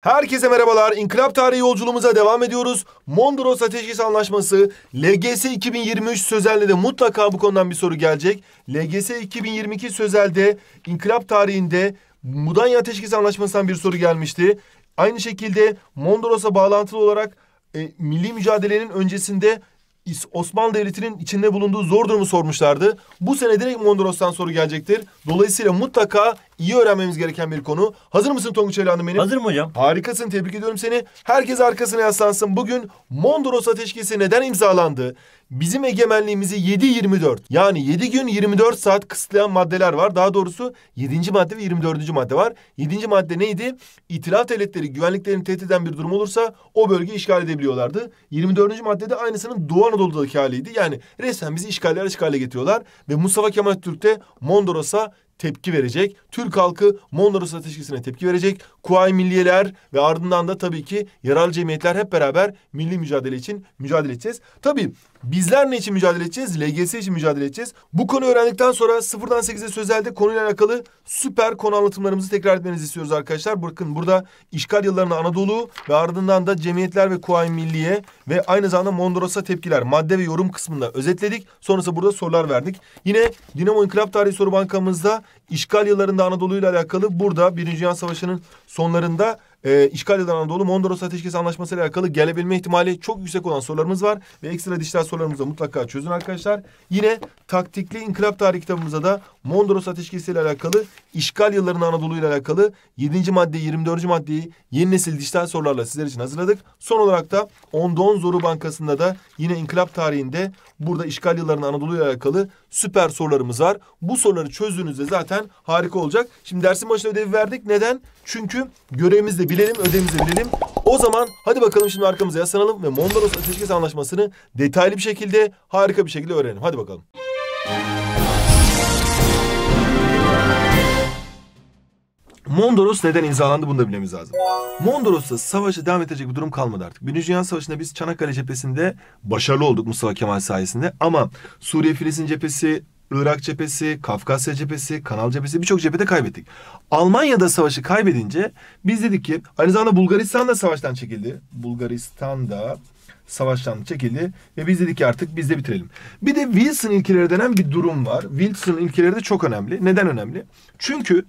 Herkese merhabalar. İnkılap tarihi yolculuğumuza devam ediyoruz. Mondros Ateşkes Anlaşması, LGS 2023 Sözel'de de mutlaka bu konudan bir soru gelecek. LGS 2022 Sözel'de İnkılap tarihinde Mudanya Ateşkes Anlaşması'ndan bir soru gelmişti. Aynı şekilde Mondros'a bağlantılı olarak e, milli mücadelenin öncesinde Osmanlı Devleti'nin içinde bulunduğu zor durumu sormuşlardı. Bu sene direkt Mondros'tan soru gelecektir. Dolayısıyla mutlaka iyi öğrenmemiz gereken bir konu. Hazır mısın Tonguç Elan'ım benim? Hazırım hocam. Harikasın tebrik ediyorum seni. Herkes arkasına yaslansın. Bugün Mondros Ateşkesi neden imzalandı? Bizim egemenliğimizi 7-24 yani 7 gün 24 saat kısıtlayan maddeler var. Daha doğrusu 7. madde ve 24. madde var. 7. madde neydi? İtilaf devletleri güvenliklerini tehdit eden bir durum olursa o bölgeyi işgal edebiliyorlardı. 24. maddede aynısının Doğu Anadolu'daki haliydi. Yani resmen bizi işgaller işgale getiriyorlar. Ve Mustafa Kemal Türk de Mondros'a tepki verecek. Türk halkı Mondros Ateşkesi'ne tepki verecek. Kuvayi Milliyeler ve ardından da tabii ki yaralı cemiyetler hep beraber milli mücadele için mücadele edeceğiz. Tabii bizler ne için mücadele edeceğiz? LGS için mücadele edeceğiz. Bu konu öğrendikten sonra sıfırdan sekize sözelde konuyla alakalı süper konu anlatımlarımızı tekrar etmenizi istiyoruz arkadaşlar. Bakın burada işgal yıllarında Anadolu ve ardından da cemiyetler ve Kuvayi Milliye ve aynı zamanda Mondros'a tepkiler madde ve yorum kısmında özetledik. Sonrasında burada sorular verdik. Yine Dinamo İnkılap Tarihi Soru Bankamızda işgal yıllarında Anadolu ile alakalı burada Birinci Dünya Savaşı'nın sonlarında e, işgal eden Anadolu Mondros Ateşkes Anlaşması ile alakalı gelebilme ihtimali çok yüksek olan sorularımız var. Ve ekstra dijital sorularımızı mutlaka çözün arkadaşlar. Yine taktikli inkılap tarih kitabımıza da Mondros Ateşkesi ile alakalı, işgal yıllarının Anadolu ile alakalı 7. maddeyi, 24. maddeyi yeni nesil dijital sorularla sizler için hazırladık. Son olarak da Ondon Zoru Bankası'nda da yine inkılap tarihinde burada işgal yıllarının Anadolu ile alakalı süper sorularımız var. Bu soruları çözdüğünüzde zaten harika olacak. Şimdi dersin başına ödevi verdik. Neden? Çünkü görevimizi de bilelim, ödevimizi de bilelim. O zaman hadi bakalım şimdi arkamıza yaslanalım ve Mondros Ateşkes Anlaşması'nı detaylı bir şekilde, harika bir şekilde öğrenelim. Hadi bakalım. Mondros neden imzalandı bunu da bilmemiz lazım. Mondros'ta savaşa devam edecek bir durum kalmadı artık. Birinci Dünya Savaşı'nda biz Çanakkale cephesinde başarılı olduk Mustafa Kemal sayesinde. Ama Suriye Filistin cephesi, Irak cephesi, Kafkasya cephesi, Kanal cephesi birçok cephede kaybettik. Almanya'da savaşı kaybedince biz dedik ki aynı zamanda Bulgaristan da savaştan çekildi. Bulgaristan da savaştan çekildi ve biz dedik ki artık biz de bitirelim. Bir de Wilson ilkeleri denen bir durum var. Wilson ilkeleri de çok önemli. Neden önemli? Çünkü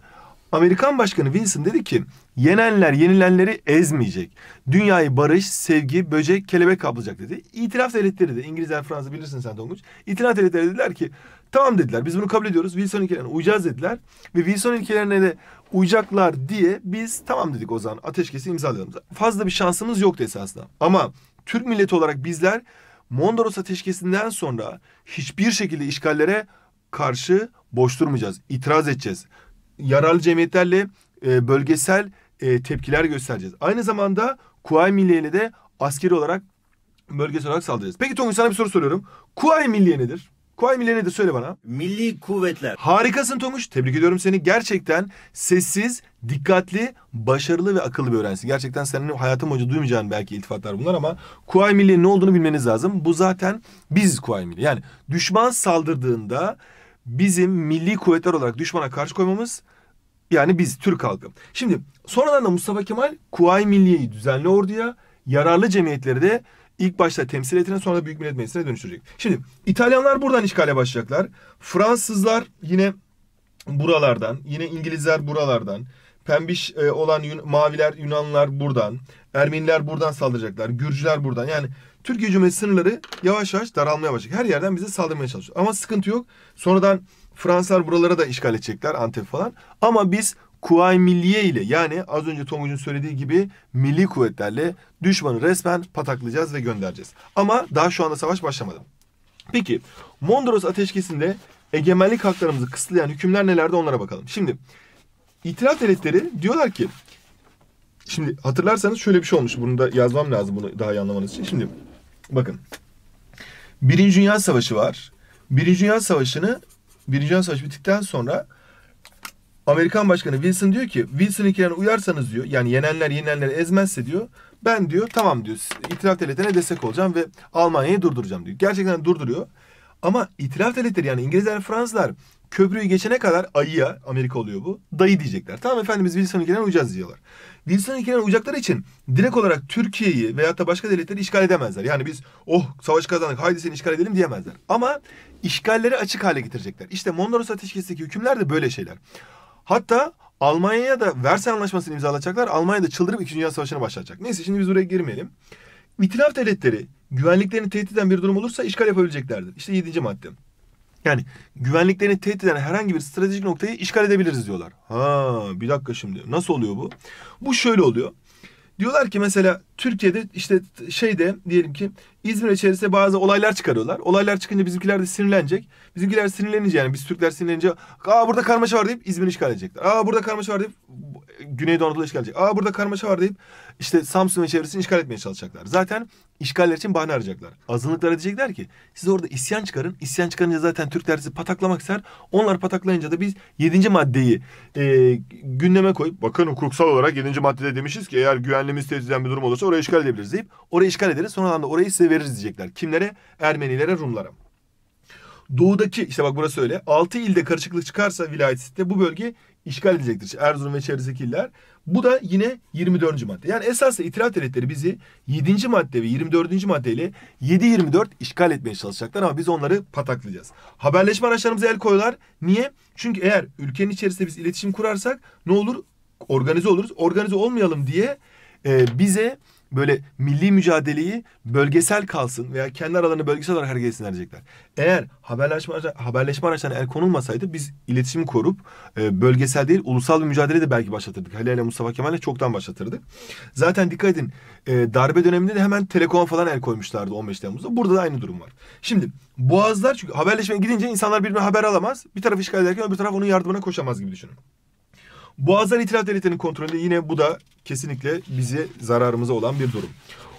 Amerikan Başkanı Wilson dedi ki yenenler yenilenleri ezmeyecek. Dünyayı barış, sevgi, böcek, kelebek kaplayacak dedi. İtiraf devletleri de İngilizler, Fransa bilirsin sen Tonguç. İtiraf devletleri dediler ki tamam dediler biz bunu kabul ediyoruz. Wilson ülkelerine uyacağız dediler. Ve Wilson ülkelerine de uyacaklar diye biz tamam dedik o zaman ateşkesi imzalayalım. Fazla bir şansımız yoktu esasında. Ama Türk milleti olarak bizler Mondros ateşkesinden sonra hiçbir şekilde işgallere karşı boş durmayacağız. İtiraz edeceğiz yararlı cemiyetlerle e, bölgesel e, tepkiler göstereceğiz. Aynı zamanda Kuvayi Milliye'ni de askeri olarak bölgesel olarak saldıracağız. Peki Tonguç sana bir soru soruyorum. Kuvayi Milliye nedir? Kuvayi Milliye nedir söyle bana. Milli Kuvvetler. Harikasın Tonguç. Tebrik ediyorum seni. Gerçekten sessiz, dikkatli, başarılı ve akıllı bir öğrencisin. Gerçekten senin hayatım boyunca duymayacağın belki iltifatlar bunlar ama Kuvayi Milliye'nin ne olduğunu bilmeniz lazım. Bu zaten biz Kuvayi Milliye. Yani düşman saldırdığında bizim milli kuvvetler olarak düşmana karşı koymamız yani biz Türk halkı. Şimdi sonradan da Mustafa Kemal Kuvayi Milliye'yi düzenli orduya yararlı cemiyetleri de ilk başta temsil etine sonra da Büyük Millet Meclisi'ne dönüştürecek. Şimdi İtalyanlar buradan işgale başlayacaklar. Fransızlar yine buralardan, yine İngilizler buralardan, Pembiş e, olan Yun- maviler, Yunanlılar buradan. Ermeniler buradan saldıracaklar. Gürcüler buradan. Yani Türkiye Cumhuriyeti sınırları yavaş yavaş daralmaya başlayacak. Her yerden bize saldırmaya çalışıyor. Ama sıkıntı yok. Sonradan Fransızlar buralara da işgal edecekler Antep falan. Ama biz kuvay Milliye ile yani az önce Tonguç'un söylediği gibi milli kuvvetlerle düşmanı resmen pataklayacağız ve göndereceğiz. Ama daha şu anda savaş başlamadı. Peki Mondros ateşkesinde egemenlik haklarımızı kısıtlayan hükümler nelerdi onlara bakalım. Şimdi İtiraf devletleri diyorlar ki şimdi hatırlarsanız şöyle bir şey olmuş. Bunu da yazmam lazım bunu daha iyi anlamanız için. Şimdi bakın. Birinci Dünya Savaşı var. Birinci Dünya Savaşı'nı Birinci Dünya Savaşı bittikten sonra Amerikan Başkanı Wilson diyor ki Wilson'inkilerine uyarsanız diyor yani yenenler yenenleri ezmezse diyor ben diyor tamam diyor itiraf devletlerine destek olacağım ve Almanya'yı durduracağım diyor. Gerçekten durduruyor. Ama itiraf devletleri yani İngilizler Fransızlar köprüyü geçene kadar ayıya Amerika oluyor bu. Dayı diyecekler. Tamam efendimiz Wilson'ınkinden uyacağız diyorlar. Wilson Wilson'ınkinden uyacakları için direkt olarak Türkiye'yi veyahut da başka devletleri işgal edemezler. Yani biz oh savaş kazandık haydi seni işgal edelim diyemezler. Ama işgalleri açık hale getirecekler. İşte Mondros Ateşkesi'ndeki hükümler de böyle şeyler. Hatta Almanya'ya da Versay Anlaşması'nı imzalayacaklar. Almanya'da çıldırıp 2. Dünya Savaşı'na başlayacak. Neyse şimdi biz buraya girmeyelim. İtilaf devletleri güvenliklerini tehdit eden bir durum olursa işgal yapabileceklerdir. İşte 7. madde. Yani güvenliklerini tehdit eden herhangi bir stratejik noktayı işgal edebiliriz diyorlar. Ha bir dakika şimdi nasıl oluyor bu? Bu şöyle oluyor. Diyorlar ki mesela Türkiye'de işte şeyde diyelim ki İzmir içerisinde bazı olaylar çıkarıyorlar. Olaylar çıkınca bizimkiler de sinirlenecek. Bizimkiler sinirlenince yani biz Türkler sinirlenince aa burada karmaşa var deyip İzmir'i işgal edecekler. Aa burada karmaşa var deyip Güneydoğu Anadolu'yu işgal edecek. Aa burada karmaşa var deyip işte Samsun ve çevresini işgal etmeye çalışacaklar. Zaten işgaller için bahane arayacaklar. Azınlıklara diyecekler ki siz orada isyan çıkarın. İsyan çıkarınca zaten Türkler sizi pataklamak ister. Onlar pataklayınca da biz 7. maddeyi e, gündeme koyup bakın hukuksal olarak 7. maddede demişiz ki eğer güvenliğimiz tehdit bir durum olursa orayı işgal edebiliriz deyip orayı işgal ederiz. Sonradan da orayı size veririz diyecekler. Kimlere? Ermenilere, Rumlara. Doğudaki işte bak burası öyle. Altı ilde karışıklık çıkarsa vilayetsizlikte bu bölge işgal edilecektir. Erzurum ve çevresindeki iller. Bu da yine 24. madde. Yani esas itiraf devletleri bizi 7. madde ve 24. maddeyle 7-24 işgal etmeye çalışacaklar ama biz onları pataklayacağız. Haberleşme araçlarımıza el koyuyorlar. Niye? Çünkü eğer ülkenin içerisinde biz iletişim kurarsak ne olur? Organize oluruz. Organize olmayalım diye e, bize böyle milli mücadeleyi bölgesel kalsın veya kendi aralarında bölgesel olarak hareket etsinler diyecekler. Eğer haberleşme, haberleşme araçlarına el konulmasaydı biz iletişimi korup e, bölgesel değil ulusal bir mücadele de belki başlatırdık. Halil ile Mustafa Kemal'le çoktan başlatırdık. Zaten dikkat edin e, darbe döneminde de hemen telekom falan el koymuşlardı 15 Temmuz'da. Burada da aynı durum var. Şimdi boğazlar çünkü haberleşmeye gidince insanlar birbirine haber alamaz. Bir taraf işgal ederken öbür taraf onun yardımına koşamaz gibi düşünün. Boğazdan itilaf devletinin kontrolünde yine bu da kesinlikle bizi zararımıza olan bir durum.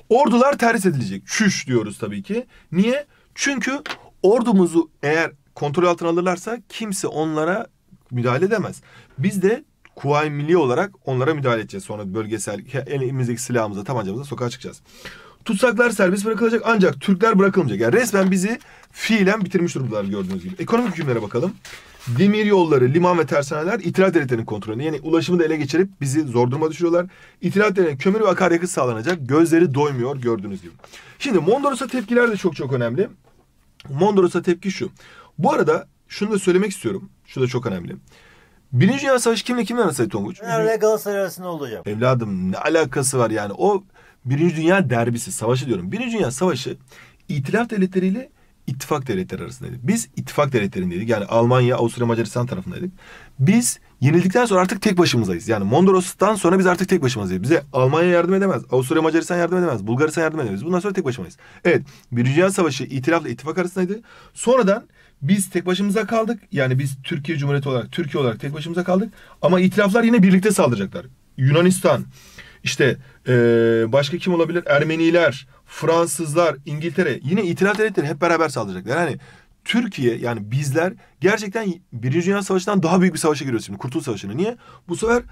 Ordular terhis edilecek. çüş diyoruz tabii ki. Niye? Çünkü ordumuzu eğer kontrol altına alırlarsa kimse onlara müdahale edemez. Biz de Kuvayi Milli olarak onlara müdahale edeceğiz. Sonra bölgesel elimizdeki silahımıza, tabancamıza sokağa çıkacağız. Tutsaklar serbest bırakılacak ancak Türkler bırakılmayacak. Yani resmen bizi fiilen bitirmiş durumdalar gördüğünüz gibi. Ekonomik hükümlere bakalım. Demir yolları, liman ve tersaneler itilat devletlerinin kontrolünde. Yani ulaşımı da ele geçirip bizi zor duruma düşürüyorlar. İtilat devletlerine kömür ve akaryakıt sağlanacak. Gözleri doymuyor gördüğünüz gibi. Şimdi Mondros'a tepkiler de çok çok önemli. Mondros'a tepki şu. Bu arada şunu da söylemek istiyorum. Şu da çok önemli. Birinci Dünya Savaşı kimle kimle arasaydı Tonguç? Fener'le Galatasaray arasında oldu hocam. Evladım ne alakası var yani. O Birinci Dünya derbisi, savaşı diyorum. Birinci Dünya Savaşı itilaf devletleriyle ittifak devletleri arasındaydık. Biz ittifak devletlerindeydik. Yani Almanya, Avusturya, Macaristan tarafındaydık. Biz yenildikten sonra artık tek başımızdayız. Yani Mondros'tan sonra biz artık tek başımızdayız. Bize Almanya yardım edemez, Avusturya, Macaristan yardım edemez, Bulgaristan yardım edemez. Bundan sonra tek başımayız. Evet, Birinci Dünya Savaşı itilafla ittifak arasındaydı. Sonradan biz tek başımıza kaldık. Yani biz Türkiye Cumhuriyeti olarak, Türkiye olarak tek başımıza kaldık. Ama itilaflar yine birlikte saldıracaklar. Yunanistan, işte ee, başka kim olabilir? Ermeniler, Fransızlar, İngiltere yine itilaf devletleri hep beraber saldıracaklar. Yani Türkiye yani bizler gerçekten Birinci Dünya Savaşı'ndan daha büyük bir savaşa giriyoruz şimdi. Kurtuluş Savaşı'na. Niye? Bu sefer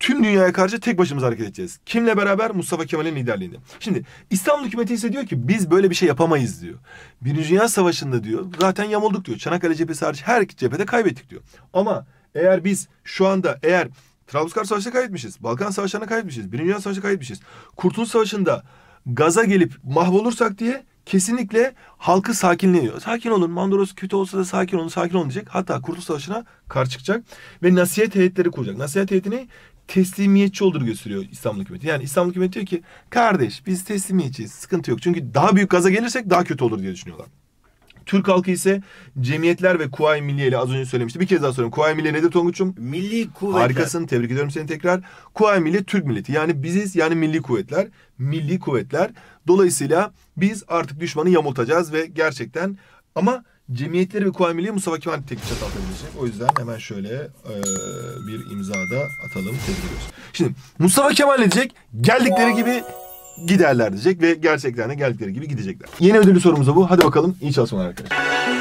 tüm dünyaya karşı tek başımıza hareket edeceğiz. Kimle beraber? Mustafa Kemal'in liderliğinde. Şimdi İstanbul hükümeti ise diyor ki biz böyle bir şey yapamayız diyor. Birinci Dünya Savaşı'nda diyor zaten yamulduk diyor. Çanakkale cephesi hariç her cephede kaybettik diyor. Ama eğer biz şu anda eğer Trablusgarp Savaşı'nda kaybetmişiz. Balkan Savaşları'na kaybetmişiz. Birinci Dünya Savaşı'na kaybetmişiz. Kurtuluş Savaşı'nda gaza gelip mahvolursak diye kesinlikle halkı sakinliyor. Sakin olun Mondros kötü olsa da sakin olun sakin olun diyecek. Hatta Kurtuluş Savaşı'na kar çıkacak ve nasihat heyetleri kuracak. Nasihat heyetini teslimiyetçi olduğunu gösteriyor İstanbul hükümeti. Yani İstanbul hükümeti diyor ki kardeş biz teslimiyetçiyiz sıkıntı yok. Çünkü daha büyük gaza gelirsek daha kötü olur diye düşünüyorlar. Türk halkı ise cemiyetler ve kuvayi milliye ile az önce söylemiştim. Bir kez daha sorayım. Kuvayi milliye nedir Tonguç'um? Milli kuvvetler. Harikasın. Tebrik ediyorum seni tekrar. Kuvayi milliye Türk milleti. Yani biziz yani milli kuvvetler. Milli kuvvetler. Dolayısıyla biz artık düşmanı yamultacağız ve gerçekten ama cemiyetleri ve kuvayi milliye Mustafa Kemal tek çat atabilecek. O yüzden hemen şöyle e, bir imza da atalım. Tebrik ediyoruz. Şimdi Mustafa Kemal ne diyecek? Geldikleri gibi giderler diyecek ve gerçekten de geldikleri gibi gidecekler. Yeni ödüllü sorumuz da bu. Hadi bakalım iyi çalışmalar arkadaşlar.